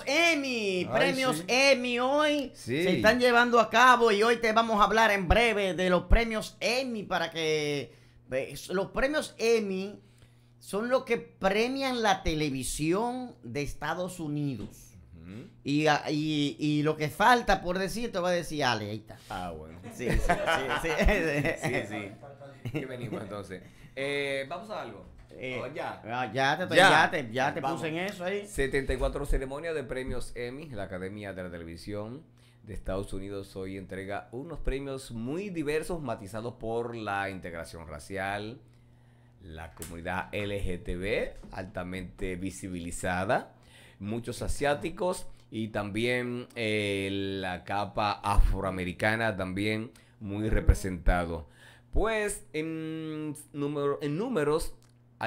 Premios Emmy, premios Emmy hoy se están llevando a cabo y hoy te vamos a hablar en breve de los premios Emmy para que pues, los premios Emmy son los que premian la televisión de Estados Unidos. y, y, lo que falta por decir te va a decir Ale, ahí está. Ah, bueno. sí. entonces? Eh, vamos a algo. Eh, oh, ah, ya. te, puse en eso ahí. 74 ceremonias de premios Emmy, la Academia de la Televisión de Estados Unidos hoy entrega unos premios muy diversos matizados por la integración racial, la comunidad LGTB altamente visibilizada, muchos asiáticos y también eh, la capa afroamericana también muy representado. Pues en, número, en números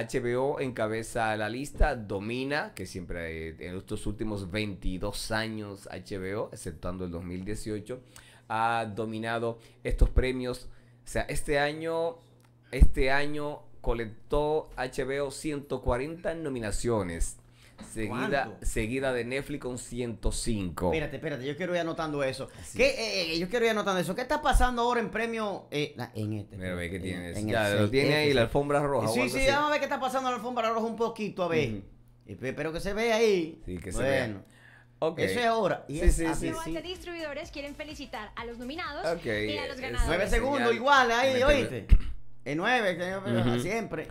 HBO encabeza la lista, domina, que siempre eh, en estos últimos 22 años HBO, exceptuando el 2018, ha dominado estos premios. O sea, este año, este año colectó HBO 140 nominaciones. Seguida, seguida de Netflix con 105. Espérate, espérate, yo quiero ir anotando eso. ¿Qué, eh, eh, eh, yo quiero ir anotando eso. ¿Qué está pasando ahora en premio? en este. Mira, ve qué tienes. ya, lo tiene ahí, la alfombra roja. Sí, sí, vamos a ver qué está pasando en la alfombra roja un poquito, a ver. Espero que se vea ahí. Sí, que se vea. Okay. Eso es ahora. Y sí, sí, así, sí, sí. distribuidores quieren felicitar a los nominados y a los ganadores. Nueve segundos, igual ahí, este oíste. En nueve, que siempre.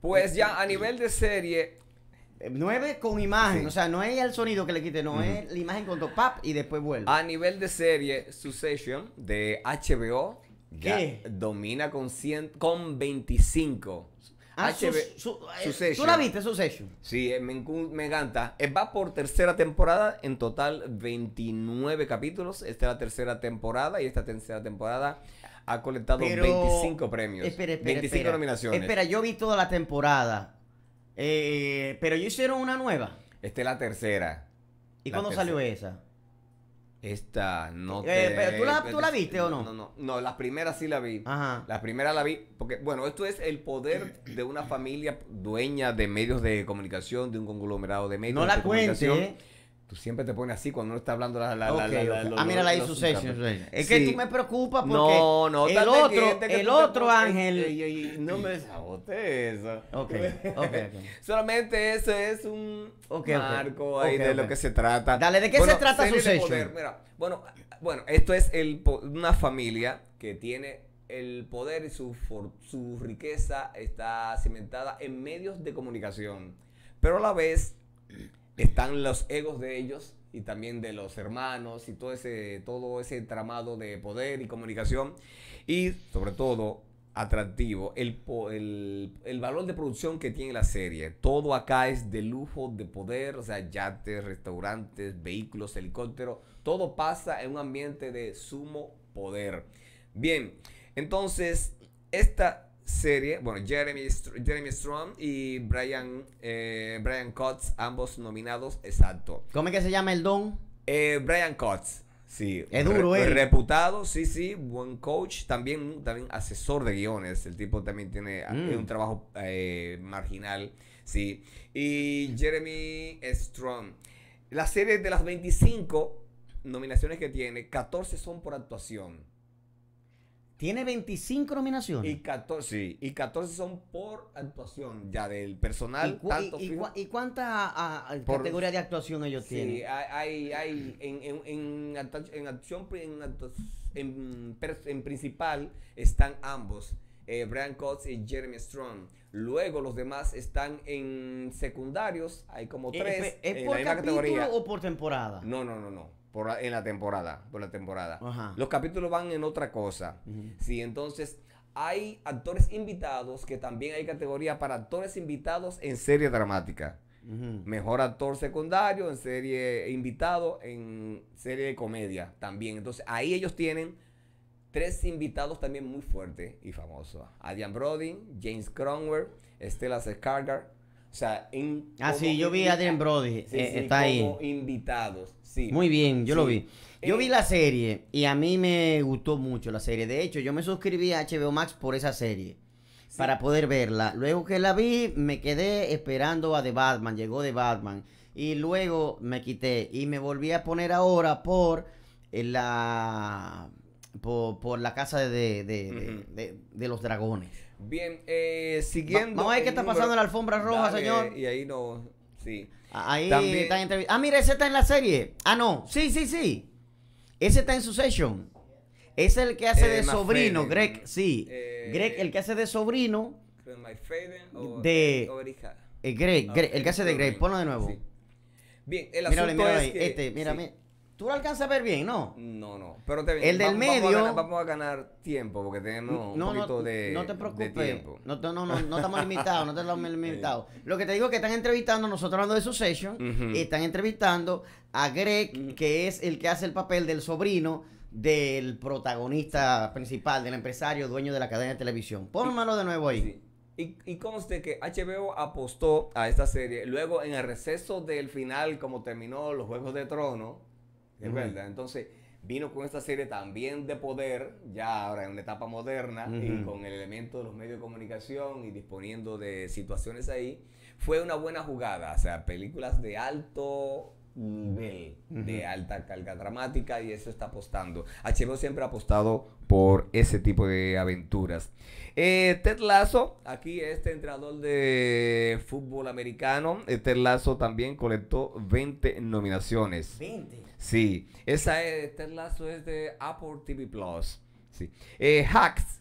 Pues ya este, a nivel de serie, 9 con imagen, o sea, no es el sonido que le quite, no es la imagen con pap y después vuelve. A nivel de serie, Succession de HBO que domina con, con 25. Ah, eh, ¿Tú la viste, Succession? Sí, eh, me, encanta. Eh, va por tercera temporada, en total 29 capítulos. Esta es la tercera temporada y esta tercera temporada ha colectado 25 premios. 25 nominaciones. Espera, yo vi toda la temporada. Eh, pero ellos hicieron una nueva. Esta es la tercera. ¿Y cuándo salió esa? Esta, no eh, te... pero ¿tú, la, viste o no? No, no, no, las primeras sí la vi. Ajá. Las primeras la vi, porque, bueno, esto es el poder de una familia dueña de medios de comunicación, de un conglomerado de medios de la comunicación. Cuente, ¿eh? Pues, siempre te pone así cuando uno está hablando la... la, la, ah, mira la succession Es que tú me preocupas porque no, no, el otro, el otro Ángel... no me sabote eso. ok. Solamente eso es un marco ahí de lo que se trata. Dale, ¿de qué se trata Succession? Mira, bueno, bueno, esto es el, una familia que tiene el poder y su, su riqueza está cimentada en medios de comunicación, pero a la vez están los egos de ellos y también de los hermanos y todo ese, todo ese tramado de poder y comunicación. Y sobre todo, atractivo, el, el, el, valor de producción que tiene la serie. Todo acá es de lujo, de poder, o sea, yates, restaurantes, vehículos, helicóptero Todo pasa en un ambiente de sumo poder. Bien, entonces, esta serie, bueno, Jeremy, Strong y Brian, eh, ambos nominados, exacto. ¿Cómo es que se llama el don? Eh, Brian Cox. Sí, es duro, eh. Reputado, sí, sí, buen coach, también, también asesor de guiones. El tipo también tiene ah, mm. un trabajo eh, marginal, sí. Y Jeremy Strong. La serie de las 25 nominaciones que tiene, 14 son por actuación. Tiene 25 nominaciones. Y 14, y 14 son por actuación ya del personal. ¿Y, tanto de actuación ellos sí, tienen? Hay, hay en, en, en, acción, en, principal están ambos. Eh, Brian Cox y Jeremy Strong. Luego los demás están en secundarios, hay como eh, tres. Eh, ¿Es, en por la categoría. o por temporada? No, no, no, no en la temporada, por la temporada. Los capítulos van en otra cosa. si entonces hay actores invitados que también hay categoría para actores invitados en serie dramática. Mejor actor secundario en serie invitado en serie de comedia también. Entonces ahí ellos tienen tres invitados también muy fuertes y famosos. Adrian Brody, James Cromwell, Stella Skarsgård ah, sí, yo vi a Adrian Brody. Eh, como invitados. Sí. Muy bien, yo lo vi. Yo vi eh, la serie y a mí me gustó mucho la serie. De hecho, yo me suscribí a HBO Max por esa serie. Para poder verla. Luego que la vi, me quedé esperando a The Batman. Llegó The Batman. Y luego me quité. Y me volví a poner ahora por eh, la. Por, la casa de los dragones. Bien, eh, siguiendo. No vamos a ver qué está pasando en la alfombra roja, señor. Y ahí no. Sí. Ahí También... en entrevista. Ah, mira, ese está en la serie. Ah, no. Sí, sí, sí. Ese está en su session. Es eh, eh, el que hace de sobrino, Greg. Sí. Greg, el que hace de sobrino. de. Eh, Greg, Greg, el que ah, hace de Greg. Ponlo de nuevo. Sí. Bien, el asunto mírale, mírale es ahí. este, mírame. Tú lo alcanzas a ver bien, ¿no? No, no. Pero te, el del medio. Vamos a, ganar, tiempo porque tenemos un poquito de. No te preocupes. No, no, no, no, estamos limitados. No estamos limitados. Lo que te digo es que están entrevistando, nosotros hablando de su session, están entrevistando a Greg, que es el que hace el papel del sobrino del protagonista principal, del empresario, dueño de la cadena de televisión. Pónmelo de nuevo ahí. Y, y, conste que HBO apostó a esta serie. Luego, en el receso del final, como terminó los Juegos de Trono es verdad Entonces vino con esta serie también de poder, ya ahora en una etapa moderna, y con el elemento de los medios de comunicación y disponiendo de situaciones ahí, fue una buena jugada. O sea, películas de alto nivel de alta carga dramática y eso está apostando. HBO siempre ha apostado por ese tipo de aventuras. Eh, Ted Lasso, aquí este entrenador de fútbol americano, eh, Ted Lasso también colectó 20 nominaciones. 20. Sí, esa es, Ted Lasso es de Apple TV Plus. Sí. Eh, Hacks,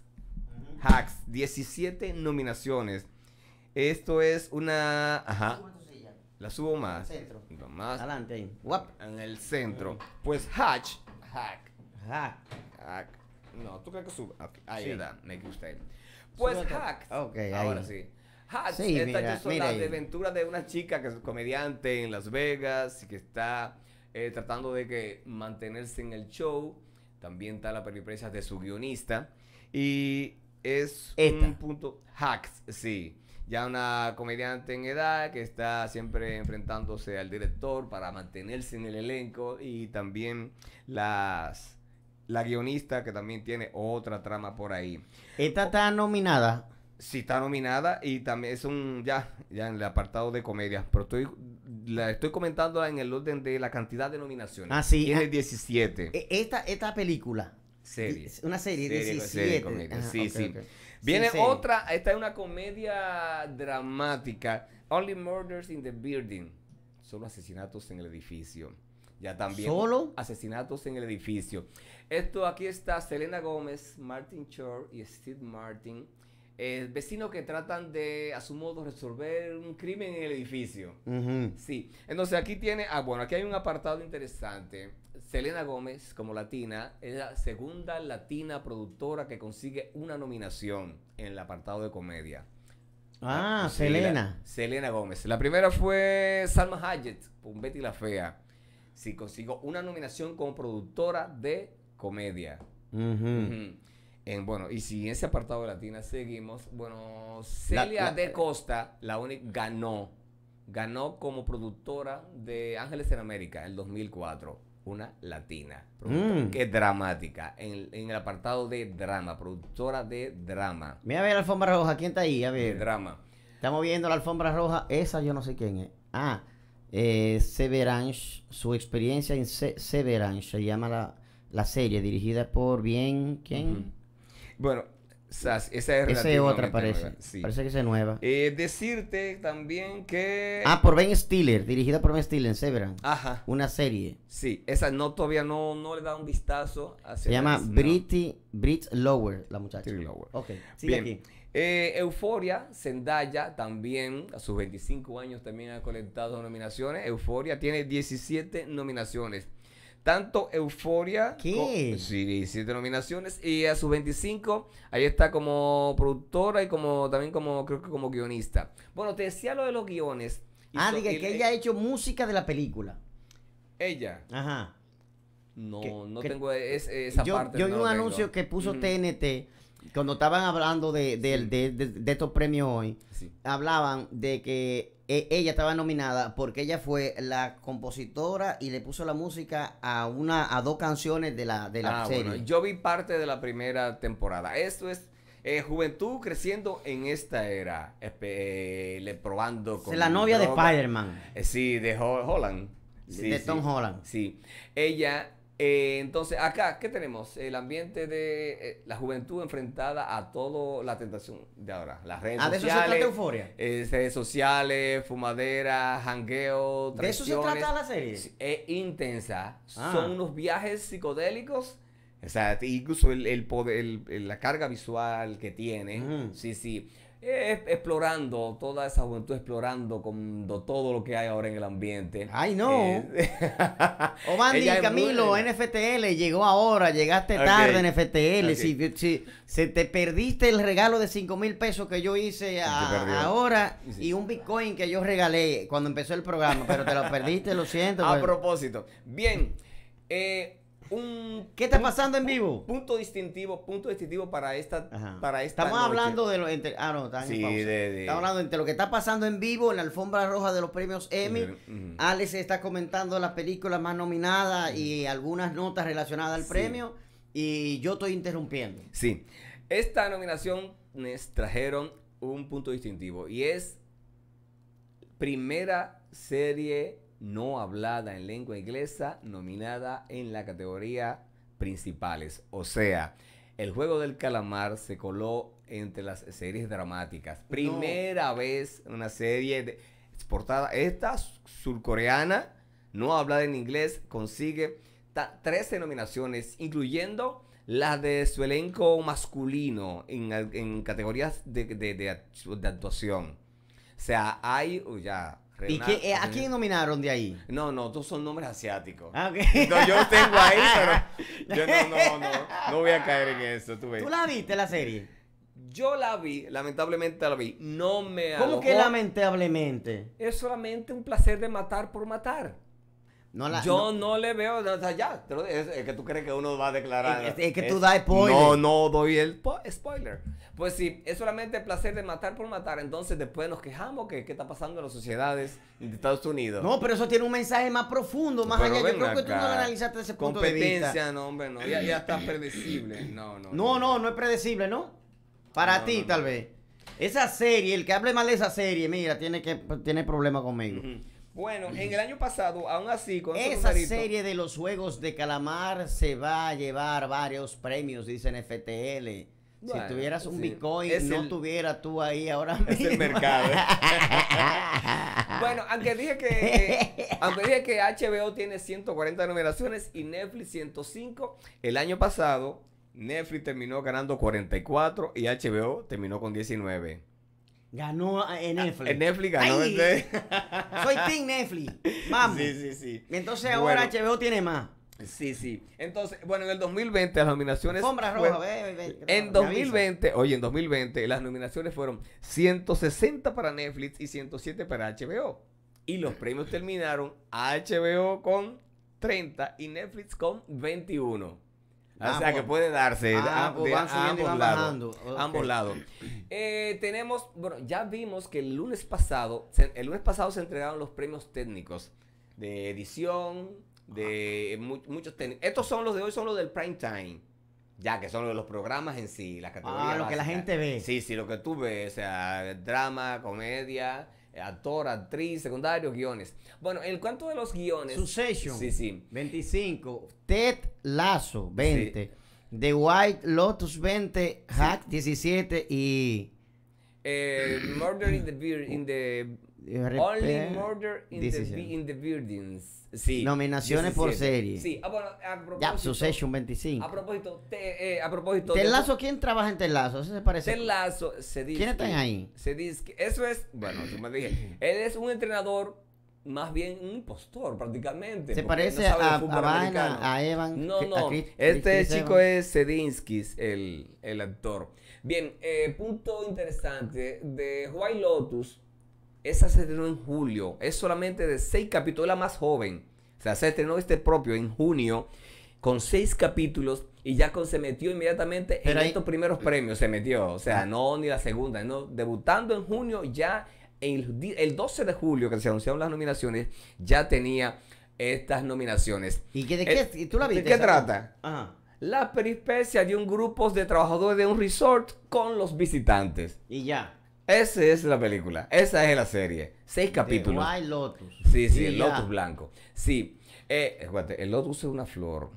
Hacks, 17 nominaciones. Esto es una... Ajá. La subo más. centro. más. Adelante ahí. En el centro. Pues Hatch. Hack. Hack. Hack. No, tú crees que suba Ahí sí. está. Me gusta pues ahí. Pues Hack. Ahora sí. Hatch. Sí, Estas mira, aventura de una chica que es comediante en Las Vegas y que está eh, tratando de que mantenerse en el show. También está la peripresa de su guionista. Y es un punto. Hacks, sí ya una comediante en edad que está siempre enfrentándose al director para mantenerse en el elenco y también las la guionista que también tiene otra trama por ahí. Esta está nominada. Sí, está nominada y también es un ya ya en el apartado de comedia, pero estoy la estoy comentando en el orden de la cantidad de nominaciones. Ah, sí. Tiene 17. Ah, e, esta esta película Serie. Una serie, de comedia. Ah, sí, sí. Viene otra, esta es una comedia dramática. Only Murders in the Building. Solo asesinatos en el edificio. Ya también. ¿Solo? Asesinatos en el edificio. Esto aquí está Selena Gómez, Martin Short y Steve Martin. vecinos que tratan de, a su modo, resolver un crimen en el edificio. Sí. Entonces aquí tiene. Ah, bueno, aquí hay un apartado interesante Selena Gómez, como latina, es la segunda latina productora que consigue una nominación en el apartado de comedia. Ah, ah Selena. Selena Gómez. La primera fue Salma Hayek, con Betty la Fea. Sí, consigo una nominación como productora de comedia. bueno, y si en ese apartado de latina seguimos, bueno, Celia de Costa, la única, ganó. Ganó como productora de Ángeles en América en el 2004 una latina. qué mm. Que dramática. En, el apartado de drama, productora de drama. Mira la alfombra roja, ¿quién está ahí? A ver. Drama. Estamos viendo la alfombra roja, esa yo no sé quién es. Ah, eh, Severance, su experiencia en Severance, se llama la, serie, dirigida por bien, ¿quién? Bueno, esa es otra, parece. Parece que es nueva. Eh, decirte también que. Ah, por Ben Stiller, dirigida por Ben Stiller en Severance. Ajá. Una serie. Sí, esa no todavía no, no le da un vistazo. Se llama no. Brit Lower, la muchacha. Brit Lower. Ok, aquí. Eh, Euforia, Zendaya también, a sus 25 años también ha colectado nominaciones. Euforia tiene 17 nominaciones tanto Euforia. ¿Qué? Sí, 17 nominaciones. Y a sus 25, ahí está como productora y como también como, creo que como guionista. Bueno, te decía lo de los guiones. Ah, diga que ella ha hecho música de la película. Ella. Ajá. No, no tengo e-, esa parte. Yo vi un anuncio que puso TNT cuando estaban hablando de, de, de, estos premios hoy. Hablaban de que eh, ella estaba nominada porque ella fue la compositora y le puso la música a una a dos canciones de la, de la ah, serie. yo vi parte de la primera temporada. Esto es eh, juventud creciendo en esta era, eh, le probando con... La novia de Spider-Man. sí, de Holland. de Tom Holland. Sí. Ella eh, entonces, acá, ¿qué tenemos? El ambiente de eh, la juventud enfrentada a toda la tentación de ahora. Las redes ah, sociales. de eso se trata Euforia. Eh, sociales, fumadera, jangueo, ¿De eso se trata la serie? Es intensa. Ah. Son unos viajes psicodélicos. O incluso el, la carga visual que tiene. Sí, sí explorando, toda esa juventud explorando con todo lo que hay ahora en el ambiente. Ay, no. Eh, y Camilo, NFTL, llegó ahora, llegaste tarde en Si, si, te perdiste el regalo de 5 mil pesos que yo hice ahora y un Bitcoin que yo regalé cuando empezó el programa, pero te lo perdiste, lo siento. A pues. propósito, bien. Eh, ¿Qué está pasando en vivo? Punto distintivo, punto distintivo para esta para Estamos hablando de lo ah, Estamos hablando lo que está pasando en vivo en la alfombra roja de los premios Emmy. Alex está comentando la película más nominada y algunas notas relacionadas al premio y yo estoy interrumpiendo. Sí. Esta nominación nos trajeron un punto distintivo y es primera serie no hablada en lengua inglesa nominada en la categoría principales. O sea, el juego del calamar se coló entre las series dramáticas. Primera vez una serie exportada, esta surcoreana, no hablada en inglés, consigue 13 nominaciones, incluyendo las de su elenco masculino en, categorías de, actuación. O sea, hay, ya, ¿Y eh, a quién nominaron de ahí? No, no, todos son nombres asiáticos. Ah, yo tengo ahí, pero yo no, no, no, no voy a caer en eso. ¿Tú, ves. ¿Tú la viste la serie? Yo la vi, lamentablemente la vi. No me ¿Cómo que lamentablemente? Es solamente un placer de matar por matar yo no, le veo, o sea, ya, es, que tú crees que uno va a declarar. Es, que tú das spoiler. No, no doy el spoiler. Pues sí, es solamente el placer de matar por matar. Entonces después nos quejamos que qué está pasando en las sociedades de Estados Unidos. No, pero eso tiene un mensaje más profundo, más allá. Yo creo que tú no lo analizaste ese punto de vista. Competencia, no, hombre, no. Ya, ya está predecible. No, no. No, no, no, es predecible, ¿no? Para ti, tal vez. Esa serie, el que hable mal de esa serie, mira, tiene, que, tiene problema conmigo. Bueno, en el año pasado, aún así, con esa serie de los juegos de calamar se va a llevar varios premios, dicen FTL. si tuvieras un Bitcoin, no tuviera tú ahí ahora mismo. Es el mercado. ¿eh? bueno, aunque dije que aunque dije que HBO tiene 140 numeraciones y Netflix 105, el año pasado Netflix terminó ganando 44 y HBO terminó con 19. Ganó en ah, Netflix. En Netflix ganó. Soy Team Netflix. Vamos. Sí, sí, sí. Entonces ahora HBO tiene más. Sí, sí. Entonces, bueno, en el 2020 las nominaciones. Sombra roja, ve, ve, En 2020, oye, en 2020 las nominaciones fueron 160 para Netflix y 107 para HBO. Y los premios terminaron HBO con 30 y Netflix con 21. Ah, o sea, que puede darse a ah, ambos, lados, ambos lados. Eh, tenemos, bueno, ya vimos que el lunes pasado, el lunes pasado se entregaron los premios técnicos de edición, de ah. muchos técnicos. Estos son los de hoy, son los del prime time. Ya, que son los programas en sí, las categorías. lo que la gente ve. Sí, sí, lo que tú ves, o sea, drama, comedia, actor, actriz, secundario, guiones. Bueno, en cuanto de los guiones. Succession. Sí, sí. 25. Ted Lazo, 20. The White Lotus, 20. Hack, 17. Y eh, murder in the Beer in the Only eh, Murder in the, in the, Buildings. Sí, Nominaciones 17. por serie. Sí, ah, bueno, a propósito. Ya, Succession 25. A propósito, te, eh, a propósito. Telazo, ¿quién trabaja en Telazo? Eso se parece. Telazo, se dice. ¿Quiénes ahí? Se dice. Eso es. Bueno, tú me dije. Él es un entrenador. Más bien un impostor, prácticamente. Se parece no a, a, a, Evan. No, no. A Chris, este Chris chico Evan. es Sedinsky, el, el actor. Bien, eh, punto interesante de White Lotus. Esa se estrenó en julio. Es solamente de seis capítulos, la más joven. O sea, se estrenó este propio en junio con seis capítulos y ya con, se metió inmediatamente en estos primeros premios. Se metió, o sea, ah. no ni la segunda, no. Debutando en junio, ya el, el 12 de julio que se anunciaron las nominaciones, ya tenía estas nominaciones. ¿Y de eh, qué, tú la viste? ¿De qué trata? Ajá. La peripecia de un grupo de trabajadores de un resort con los visitantes. Y ya. Esa es la película, esa es la serie. Seis capítulos. The Lotus. Sí, sí, el Lotus blanco. Sí. Eh, el Lotus es una flor.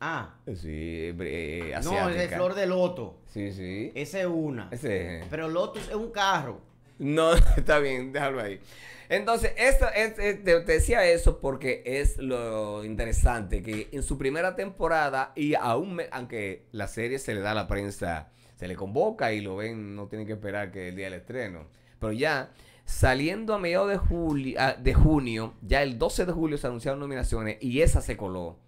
Ah. Sí, eh, No, es la flor de loto. Sí, sí. Esa es una. Ese Pero Lotus es un carro. No, está bien, déjalo ahí. Entonces, esto te, decía eso porque es lo interesante, que en su primera temporada, y aún, aunque la serie se le da a la prensa, se le convoca y lo ven, no tienen que esperar que el día del estreno, pero ya saliendo a mediados de, julio, ah, de junio, ya el 12 de julio se anunciaron nominaciones y esa se coló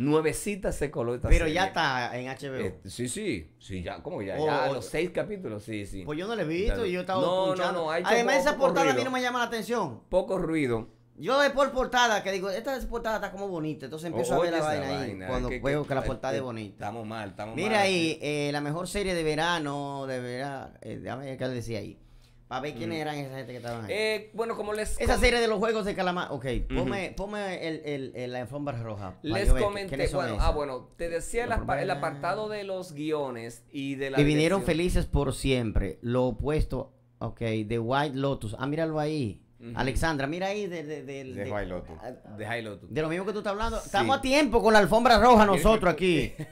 Nuevecita se coló Pero ya está en HBO. Eh, sí, sí, sí, ya, como ya, ya los seis capítulos, sí, sí. Pues yo no le he visto y yo estaba no, No, no, Además esa portada a mí no me llama la atención. Poco ruido. Yo de por portada que digo, esta portada está como bonita, entonces empiezo a ver la vaina, ahí cuando veo que, la eh, portada es eh, bonita. Estamos mal, estamos mal. Mira ahí, eh, la mejor serie de verano, de verano, eh, déjame qué le decía ahí. Para ver quiénes mm. eran esas gente que estaban Eh, bueno, como les. Esa serie de los juegos de calamar. Ok, ponme, el, el, la alfombra roja. Les comenté. Bueno, ah, bueno, te decía el, apartado de los guiones y de la. Que vinieron felices por siempre. Lo opuesto. Ok, de White Lotus. Ah, míralo ahí. Alexandra, mira ahí de, de, de, Lotus. De De lo mismo que tú estás hablando. Estamos a tiempo con la alfombra roja nosotros aquí.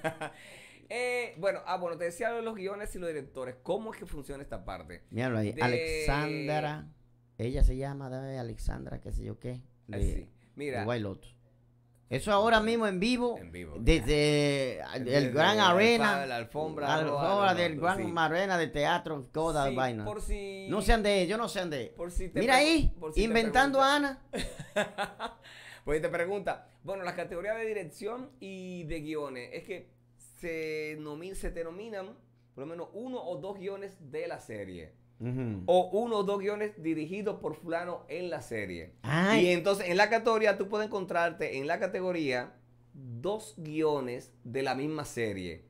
Eh, bueno, ah, bueno, te decía de los guiones y los directores. ¿Cómo es que funciona esta parte? Míralo ahí. Alexandra. Ella se llama, Alexandra, qué sé yo qué. Ah, sí. Mira. Eso ahora mismo en vivo. En vivo desde el, Gran Arena. la alfombra. La alfombra del Gran Arena de teatro, toda sí, vaina. Por si, no sean de ellos, no sean de por si Mira ahí, inventando a Ana. pues te pregunta, bueno, las categorías de dirección y de guiones, es que se, nomin, se por lo menos uno o dos guiones de la serie. O uno o dos guiones dirigidos por fulano en la serie. Y entonces en la categoría tú puedes encontrarte en la categoría dos guiones de la misma serie.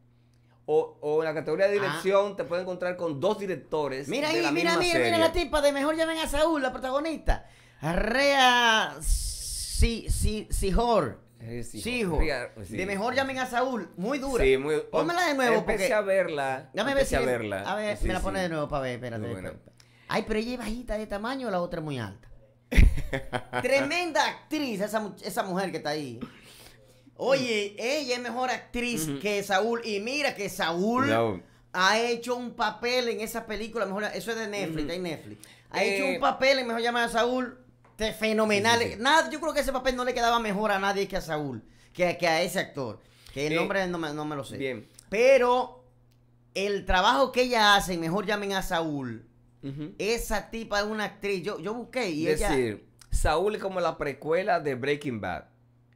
O, en la categoría de ah. dirección te puedes encontrar con dos directores. Mira ahí, mira, misma mira, mira la tipa de Mejor Llamen a Saúl, la protagonista. Rea Sijor. Sí, hijo. Pues de mejor llamen a Saúl. Muy dura. Sí, muy. Pónmela de nuevo. Empecé a verla. Dame empecé a verla. A ver, me la pone de nuevo para ver. Espérate. Ay, pero ella es bajita de tamaño o la otra es muy alta. Tremenda actriz esa, mujer que está ahí. Oye, ella es mejor actriz que Saúl. Y mira que Saúl ha hecho un papel en esa película. Mejor, eso es de Netflix, hay Netflix. Ha eh, hecho un papel en Mejor llamar a Saúl este, fenomenal. Nada, yo creo que ese papel no le quedaba mejor a nadie que a Saúl, que, a ese actor. Que el nombre no me, no me, lo sé. Bien. Pero el trabajo que ella hace, mejor llamen a Saúl. Esa tipa es una actriz. Yo, yo busqué y es ella... decir, Saúl es como la precuela de Breaking Bad.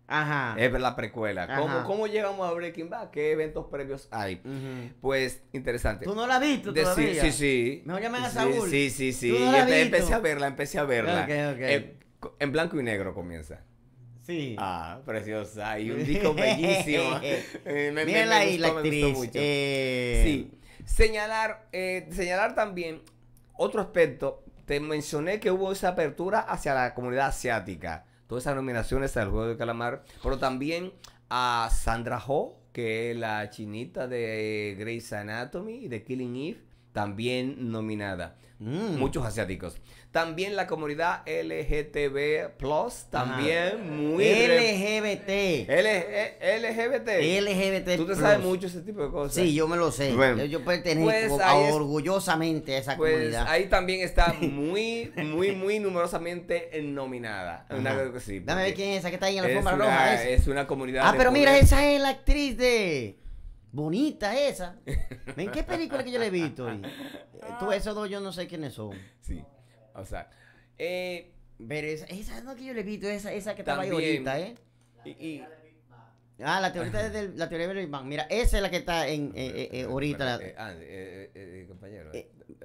Ajá. Es la precuela. ¿Cómo, ¿Cómo llegamos a Breaking Bad? ¿Qué eventos previos hay? Pues, interesante. ¿Tú no la has visto todavía? Sí, sí, sí. Mejor llamen a Saúl. Sí, sí, sí. empecé a verla, empecé a verla. Eh, en blanco y negro comienza. Sí. Ah, preciosa. Y un disco bellísimo. Mirenla ahí, la actriz. mucho. Eh... Sí. Señalar, eh, señalar también otro aspecto. Te mencioné que hubo esa apertura hacia la comunidad asiática todas esas nominaciones al Juego de Calamar, pero también a Sandra Ho, que es la chinita de Grey's Anatomy y de Killing Eve, también nominada. Mm. Muchos asiáticos. También la comunidad LGTB Plus, también muy... LGBT. LGBT. Eh, LGBT. Tú te sabes mucho ese tipo de cosas. Sí, yo me lo sé. yo, pertenezco pues orgullosamente a esa pues comunidad. Ahí también está muy, muy, muy numerosamente nominada. sí, Dame ver quién es esa que está ahí en la cámara roja. Es una comunidad. Ah, pero mira, esa es la actriz de... Bonita esa. ¿En qué película que yo le he visto? Tú, esos dos yo no sé quiénes son. Sí. O sea, eh, esa, esa no que yo le he esa, esa que estaba ahí ahorita, ¿eh? Y, ah, la teoría, de la teoría de Mira, esa es la que está en, eh, eh, eh ahorita. ah, eh, compañero,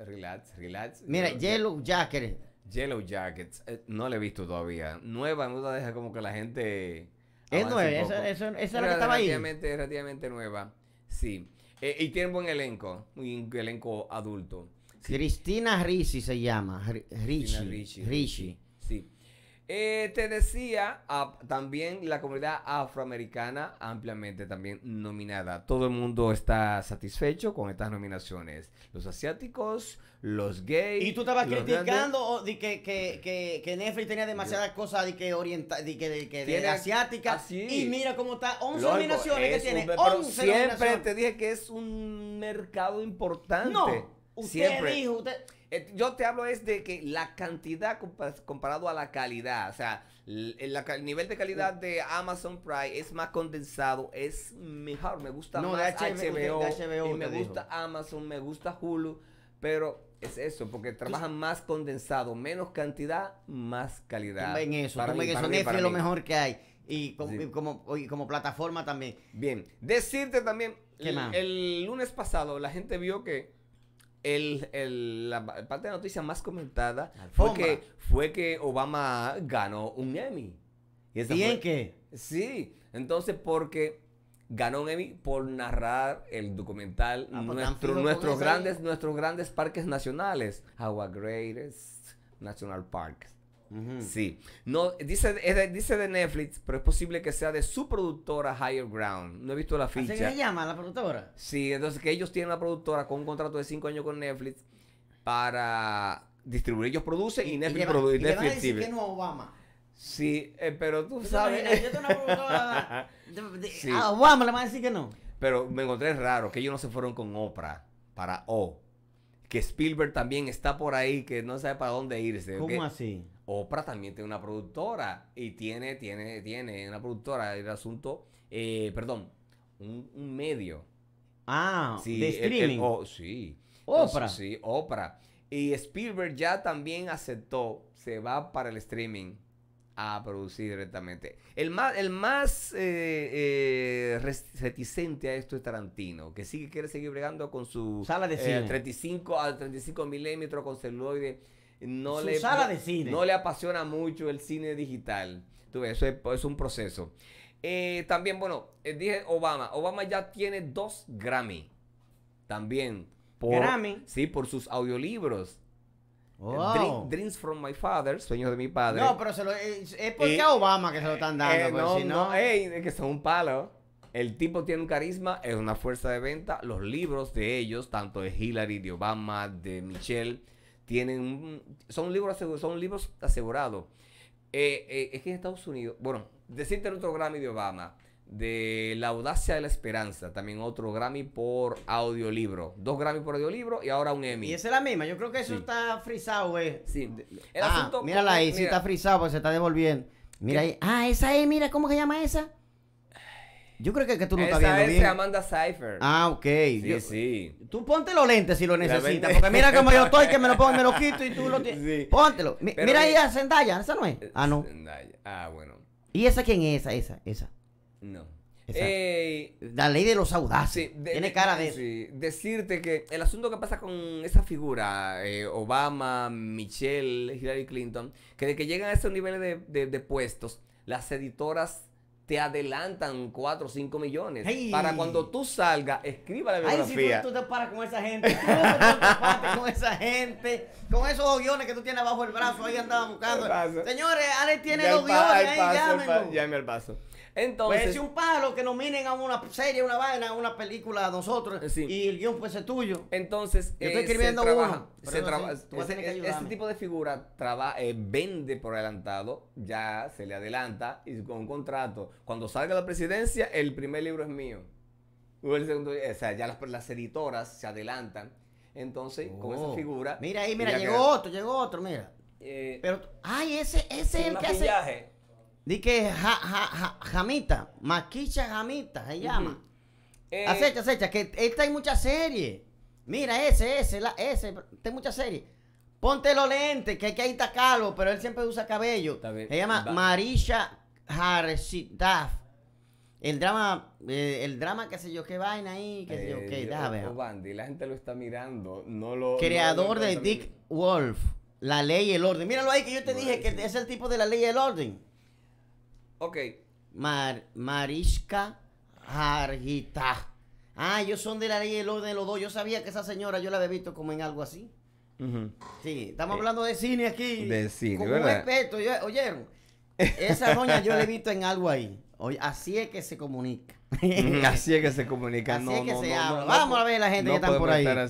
relax, relax. Mira, Yellow Jacket. Yellow Jackets, no la he visto todavía. Nueva, no deja como que la gente. Es nueva, esa, esa es la que estaba ahí. Relativamente, relativamente nueva, sí. y tiene un buen elenco, un elenco adulto. Cristina Ricci se llama. Ricci. Ricci. Sí. Eh, te decía, ah, también la comunidad afroamericana ampliamente también nominada. Todo el mundo está satisfecho con estas nominaciones. Los asiáticos, los gays. Y tú estabas criticando oh, que, que, tenía demasiadas cosas de que que, asiática. Ah, y mira cómo está, 11 nominaciones que tiene. siempre te dije que es un mercado importante. No. Siempre. dijo, usted... Eh, yo te hablo es de que la cantidad comparado a la calidad, o sea, el, nivel de calidad de Amazon Prime es más condensado, es mejor, me gusta más HBO, me gusta Amazon, me gusta Hulu, pero es eso, porque trabajan más condensado, menos cantidad, más calidad. Ven eso, es lo mejor que hay. Y como, como, plataforma también. Bien, decirte también, el lunes pasado la gente vio que el, la parte de noticia más comentada fue que, fue que, Obama ganó un Emmy. ¿Y, es en qué? Sí, entonces porque ganó un Emmy por narrar el documental ah, pues, nuestros, grandes, nuestros grandes parques nacionales, Our Greatest National Parks. Sí. No, dice, de, dice de Netflix, pero es posible que sea de su productora Higher Ground. No he visto la ficha. ¿Así se llama la productora? Sí, entonces que ellos tienen la productora con un contrato de 5 años con Netflix para distribuir. Ellos producen y, Netflix produce. Y Netflix le que no Obama. Sí, eh, pero tú pues, sabes. Yo tengo una A Obama le van a decir que no. Pero me encontré raro que ellos no se fueron con Oprah para O que Spielberg también está por ahí, que no sabe para dónde irse. ¿Cómo así? Oprah también tiene una productora y tiene, tiene, tiene una productora. El asunto, eh, perdón, un, medio. Ah, de streaming. Oh, oh, sí. Oprah. sí, Oprah. Y Spielberg ya también aceptó, se va para el streaming a producir directamente. El más, el más eh, eh, reticente a esto es Tarantino, que sí quiere seguir bregando con su sala de eh, cine. 35 a 35 milímetros con celuloide. No su le, sala de cine. No le apasiona mucho el cine digital. Tú ves, eso es, un proceso. también, bueno, dije Obama. Obama ya tiene dos Grammy. También. Grammy. Sí, por sus audiolibros dreams from my father, sueños de mi padre. No, pero se lo, es, porque eh, a Obama que se lo están dando. Eh, pues, no, no, no es que son un palo. El tipo tiene un carisma, es una fuerza de venta. Los libros de ellos, tanto de Hillary, de Obama, de Michelle, tienen son libros son libros asegurados. Eh, es que en Estados Unidos, bueno, decirte otro Grammy de Obama, de La Audacia de la Esperanza, también otro Grammy por audiolibro. Dos Grammy por audiolibro y ahora un Emmy. Y esa es la misma, yo creo que eso está frisado, güey. Eh. Sí, ah, Mírala ahí, eh, sí está frisado, porque se está devolviendo. Mira ahí. Ah, esa es, mira, ¿cómo se llama esa? Yo creo que, que tú no estás viendo es Amanda Cypher. Ah, ok. Sí, sí. Tú ponte los lentes si lo necesitas. Porque mira cómo yo estoy, que me lo pongo, me lo quito y tú lo tienes. Póntelo. mira ahí a Zendaya, esa no es. Ah, no. Ah, bueno. ¿Y esa quién es? Esa, esa, esa. No. la ley de los audaces. Tiene cara de. decirte que el asunto que pasa con esa figura, eh, Obama, Michelle, Hillary Clinton, que de que llegan a esos niveles de, de, puestos, las editoras te adelantan 4 o 5 millones. Para cuando tú salgas, escriba la biografía. Ay, si tú, te paras con esa gente, tú, con esa gente, con esos guiones que tú tienes bajo el brazo, ahí andaba buscando. Señores, Alex tiene los guiones, ahí llámenlo. Llame al paso. Entonces. Pues es un palo que nominen a una serie, una vaina, una película a nosotros. Y el guión fuese tuyo. Entonces. escribiendo ese e, tipo de figura eh, vende por adelantado, ya se le adelanta y con un contrato. Cuando salga la presidencia, el primer libro es mío. El segundo, eh, o sea, ya las, editoras se adelantan. Entonces, con esa oh, figura. Mira ahí, mira, llegó otro, llegó otro, mira. Eh, pero, ay, ese, ese es el que hace. Dice que ja, Jamita, Maquicha Jamita se llama. Eh, acecha, acecha, que esta hay mucha serie. Mira, ese, ese, la, ese, hay mucha serie. Ponte los lentes, que hay ahí está calvo, pero él siempre usa cabello. Se llama Marisha Harsitaf. El drama, eh, el drama, qué sé yo, qué vaina ahí, qué sé yo, qué, eh, ver. la gente lo está mirando, no lo... Creador de Dick Wolf, La Ley y el Orden. Míralo ahí que yo te dije que es el tipo de La Ley y el Orden. Ok. Mar, Mariska Ah, yo son de la ley del orden de los dos. Yo sabía que esa señora yo la había visto como en algo así. Sí, estamos eh, hablando de cine aquí. De cine, con ¿verdad? Con respeto, ¿oyeron? Esa doña yo la he visto en algo ahí. Oye, así es que se comunica. así es que se comunica. Así es que se habla. Vamos a ver la gente que está por ahí. Estar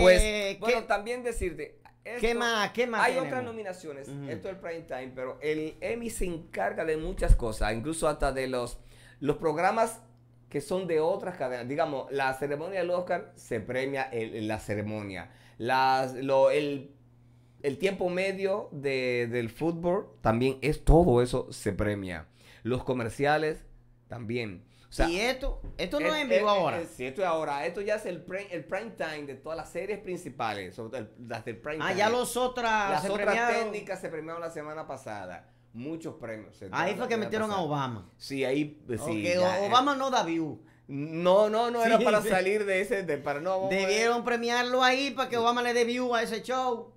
pues, bueno, también decirte, ¿Qué más? Hay otras nominaciones. Esto es el prime time, pero el Emmy se encarga de muchas cosas, incluso hasta de los, los programas que son de otras cadenas. Digamos, la ceremonia del Oscar se premia en la ceremonia. el, tiempo medio del fútbol también es todo eso se premia. Los comerciales también y esto, esto no es, en eh, vivo eh, ahora. Eh, si esto es ahora, esto ya es el, el prime time de todas las series principales, las del prime ah, ya los otras, las otras técnicas se premiaron la semana pasada. Muchos premios. ahí fue que metieron a Obama. Sí, ahí. Sí, Obama no da view. No, no, no era para salir de ese. para, no, Debieron premiarlo ahí para que Obama le dé view a ese show.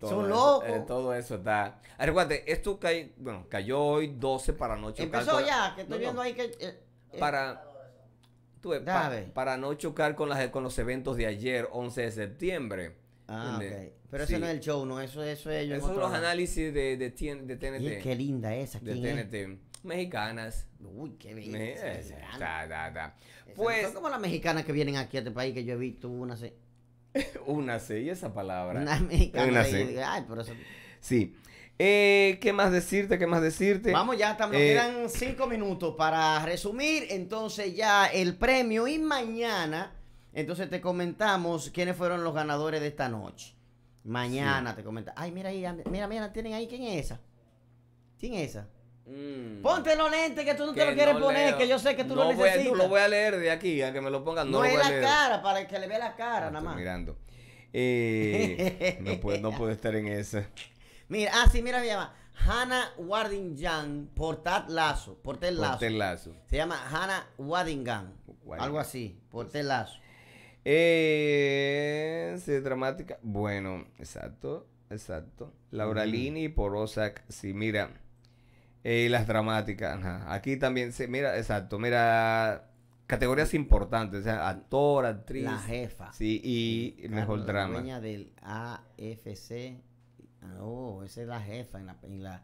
Son locos. todo eso está. Ah, Recuerde, esto cay, bueno, cayó hoy 12 para noche. Empezó ya, que estoy viendo ahí que. Eh, para, para no chocar con, las, con los eventos de ayer, 11 de septiembre. Ah, ok. Pero eso no es el show, no, eso, eso es... Esos son los análisis de, de, TNT. qué linda esa, TNT. Mexicanas. Uy, qué bien. Eh, da, da, Pues... como las mexicanas que vienen aquí a este país que yo he visto una se... una se, esa palabra. Una mexicana. Sí. Eh, ¿Qué más decirte? ¿Qué más decirte? Vamos ya, nos eh, quedan cinco minutos para resumir. Entonces ya el premio y mañana, entonces te comentamos quiénes fueron los ganadores de esta noche. Mañana te comentamos. Ay, mira ahí, mira, mira, tienen ahí. ¿Quién es esa? ¿Quién es esa? Mm. Ponte los lentes que tú no te lo quieres poner, que yo sé que tú no lo necesitas. lo voy a leer de aquí, a que me lo pongan. No, no es la cara, para que le vea la cara, nada más. Mirando. Eh, no, puede, no puedo estar en esa. Mira, ah, sí, mira, me llama Hannah Waddingham, portad lazo, Portel lazo. lazo. Se llama Hannah Waddingham, algo así, portel lazo. Eh, es dramática. Bueno, exacto, exacto. Laura Lini por Ozak, sí, mira. Eh, las dramáticas, Aquí también se, mira, exacto, mira categorías importantes, o sea, actor, actriz. La jefa. Sí, y mejor drama. La Dueña del AFC Oh, esa es la jefa en la,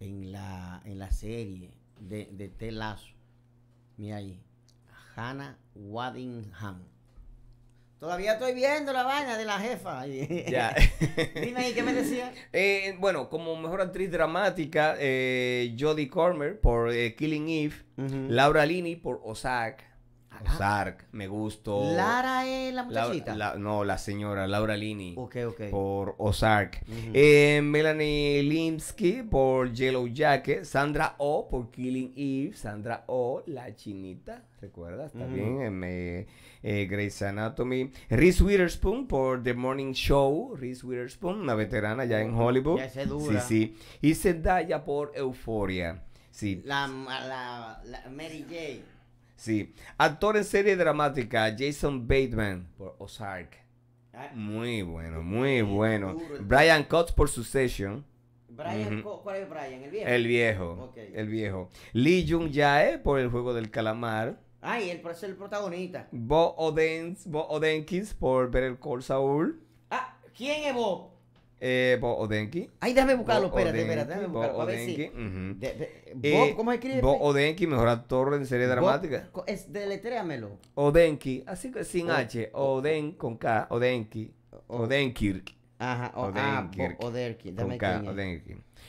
en en la, serie de, de Mira ahí. Hannah Waddingham. Todavía estoy viendo la vaina de la jefa. Ya. Dime ahí, ¿qué me decía? Eh, bueno, como mejor actriz dramática, eh, Jodie Cormer por eh, Killing Eve, Laura Linney por Ozark, Ozark, me gustó. Lara es eh, la muchachita. no, la señora, Laura Lini. Ok, ok. Por Ozark. Eh, Melanie Limsky por Yellow Jacket. Sandra O oh por Killing Eve. Sandra O, oh, la chinita. ¿Recuerdas? También bien -huh. Eh, Anatomy. Reese Witherspoon por The Morning Show. Reese Witherspoon, una veterana ya en Hollywood. Ya se dura. Sí, sí. Y Zendaya por Euphoria. Sí. La, Mary Jane Sí. Actor en serie dramática, Jason Bateman por Ozark. Ah, muy bueno, muy bueno. Brian Cox por Succession. Brian, ¿Cuál es Brian? ¿El viejo? El viejo. Lee Jung Jae por El Juego del Calamar. Ay, él es el protagonista. Bo, Bo Odenkis por el Call Saul. Ah, ¿quién es Bo? Eh, Odenki. Ay, déjame buscarlo, espérate, espérate, déjame buscarlo. Odenki. Si. Eh, ¿cómo se escribe? Odenki, mejor actor de serie dramática. deletréamelo. Odenki, así que sin H, Oden con K, Odenki, Odenkirk. Ajá, o, dame con K,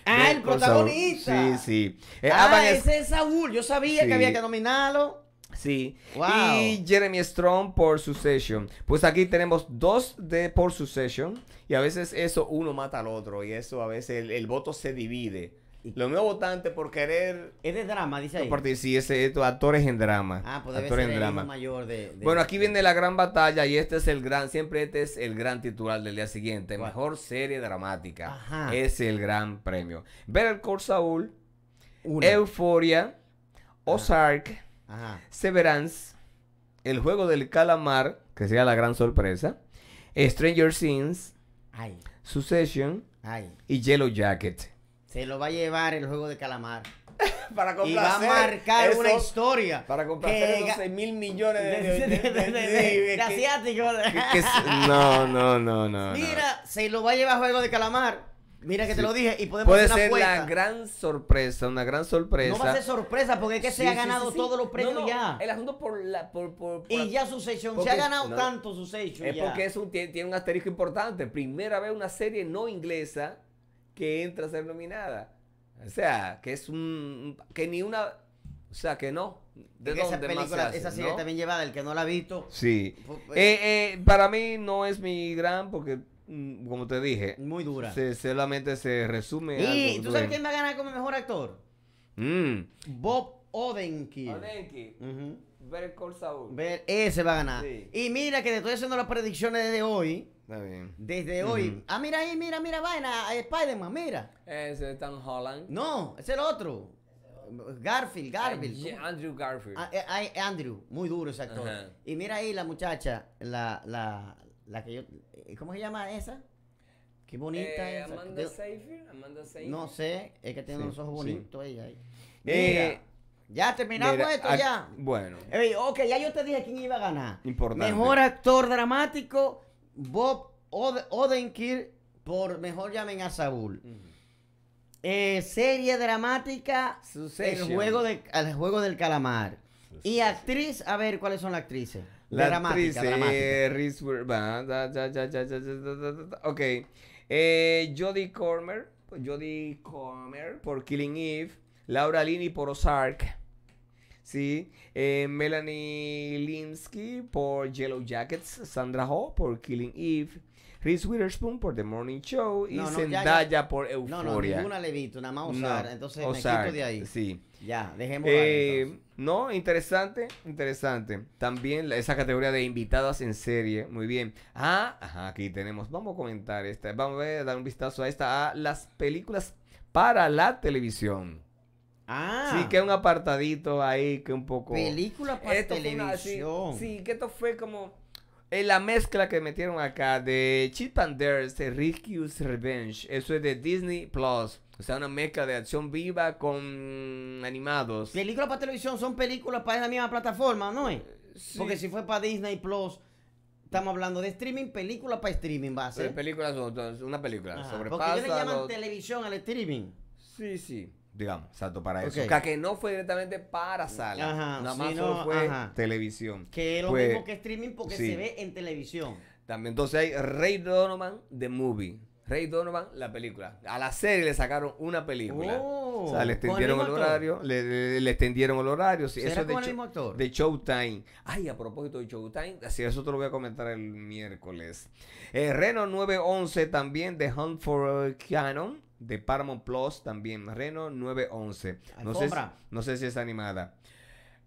Ah, el protagonista. Sí, sí. Eh, ah, ese es Saúl, yo sabía que había que nominarlo. Sí. Y Jeremy Strong por Succession. Pues aquí tenemos dos de por Succession. Y a veces eso uno mata al otro y eso a veces el, voto se divide. Los nuevos votantes por querer... Es de drama, dice ahí. porque sí, es, actores en drama. Ah, pues actores en drama. mayor de, Bueno, aquí viene la gran batalla y este es el gran... Siempre este es el gran titular del día siguiente. Mejor serie dramática. Ajá. Es el gran premio. Better Call Saul. Una. Euphoria. Ah. Ozark. Severance. El Juego del Calamar, que sería la gran sorpresa. Stranger Things. Ay. Succession y Yellow Jacket. Se lo va a llevar el juego de calamar. para complacer. Y va a marcar una historia. Para complacer que, mil millones de, asiáticos. no, no, no, no. Mira, se lo va a llevar juego de calamar. Mira que te lo dije y podemos hacer una ser la gran sorpresa, una gran sorpresa. No va a ser sorpresa porque es que se ha ganado todos los premios ya. El asunto por la y ya su se ha ganado tanto su Es porque tiene, un asterisco importante. Primera vez una serie no inglesa que entra a ser nominada. O sea, que es un que ni una o sea, que no. ¿De esa película, esa serie también llevada, el que no la ha visto. Sí. Pues, eh, pues. Eh, para mí no es mi gran porque Mm, como te dije. Muy dura. Se, solamente se resume. ¿Y tú sabes quién va a ganar como mejor actor? Mm. Bob Odenkirk. Odenkirk. Ver Ver, ese va a ganar. Y mira que te estoy haciendo las predicciones desde hoy. Está bien. Desde hoy. Ah, mira ahí, mira, mira, vaina. Spider-Man, mira. Ese es Tom Holland. No, es el otro. Garfield, Garfield. Sí, Andrew Garfield. Ah, eh, Andrew, muy duro ese actor. Y mira ahí la muchacha, la, la que yo, eh, ¿Cómo se llama esa? Qué bonita eh, Amanda Seyfried. No sé, es que tiene unos ojos bonitos ahí. Eh, mira, ya terminamos esto, ya. Bueno. ok, ya yo te dije quién iba a ganar. Importante. Mejor actor dramático, Bob Odenkirk Odenkir, por Mejor llamen a Saúl. serie dramática, el juego, juego del calamar. Y actriz, a ver, ¿cuáles son las actrices? La actriz Ok. Eh, Jodie Cormer. Jodie Comer por Killing Eve. Laura Linney por Ozark. Sí. Eh, Melanie Linsky por Yellow Jackets. Sandra Ho por Killing Eve. Reese Witherspoon por The Morning Show y Zendaya por Euphoria. No, no, ninguna le he nada más Ozark. entonces Ozark, me quito de ahí. Sí. Ya, dejemos eh, no, interesante, interesante. También esa categoría de invitadas en serie. Muy bien. Ah, aquí tenemos. Vamos a comentar esta. Vamos a ver, dar un vistazo a esta. A las películas para la televisión. Ah. Sí, que un apartadito ahí que un poco. Película para la televisión. sí, que esto fue como. en eh, la mezcla que metieron acá de Chip and de Revenge. Eso es de Disney Plus. O sea, una mezcla de acción viva con animados. Películas para televisión son películas para la misma plataforma, ¿no es? Porque si fue para Disney Plus, estamos hablando de streaming, películas para streaming va a ser. películas son una película. sobre porque ellos le llaman televisión al streaming. Sí, sí. Digamos, exacto, para eso. O sea, que no fue directamente para sala. Ajá, nada más fue televisión. Que es lo mismo que streaming porque se ve en televisión. También, entonces hay Ray Donovan, de Movie. Ray Donovan, la película. A la serie le sacaron una película. Oh. o sea, le extendieron el, horario. Le, extendieron el horario. eso es de, actor? de Showtime. Ay, a propósito de Showtime, así eso te lo voy a comentar el miércoles. Eh, Reno 911 también de Hunt for Canon. De Paramount Plus también. Reno 911. No sé, no sé si es animada.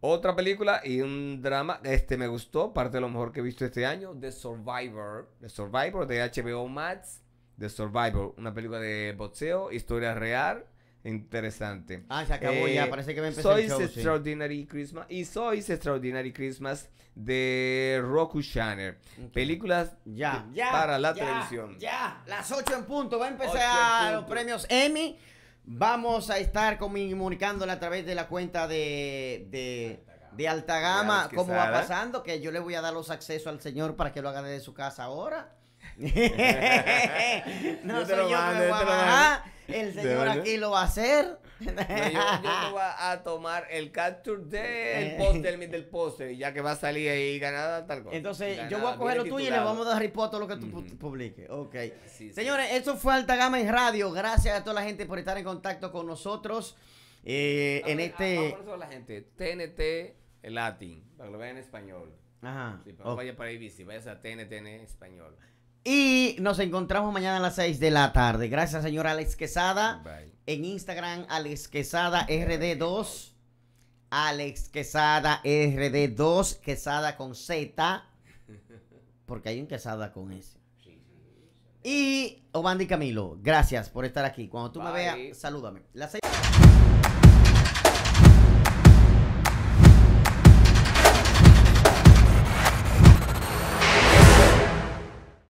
Otra película y un drama, este me gustó, parte de lo mejor que he visto este año, The Survivor, The Survivor de HBO Max. The Survivor, una película de boxeo, historia real, interesante. Ah, se acabó ya, eh, parece que me empezó Soy Extraordinary Christmas y Soy Extraordinary Christmas de Roku Channel. Películas ya, para la ya, televisión. Ya, las 8 en punto, va a empezar los premios Emmy. Vamos a estar comunicándole a través de la cuenta de, de de alta gama, cómo va pasando, que yo le voy a dar los accesos al señor para que lo haga desde su casa ahora. no soy lo a El señor aquí lo va a hacer. No, yo, lo voy a tomar el capture del eh. póster, del poster ya que va a salir ahí ganada tal cosa. Entonces, yo voy a coger lo tuyo y le vamos a dar todo lo que tú publiques. Ok. Sí, Señores, eso fue Alta Gama en Radio. Gracias a toda la gente por estar en contacto con nosotros. Eh, en este. Ah, a, la gente. TNT el Latin, para que lo vean en español. Ajá. Sí, pero que vaya para ahí vaya a TNT en español. Y nos encontramos mañana a las 6 de la tarde. Gracias, señor Alex Quesada. En Instagram, Alex Quesada RD2. Alex Quesada RD2. Quesada con Z. Porque hay un Quesada con S. Y Obandi Camilo, gracias por estar aquí. Cuando tú me veas, salúdame.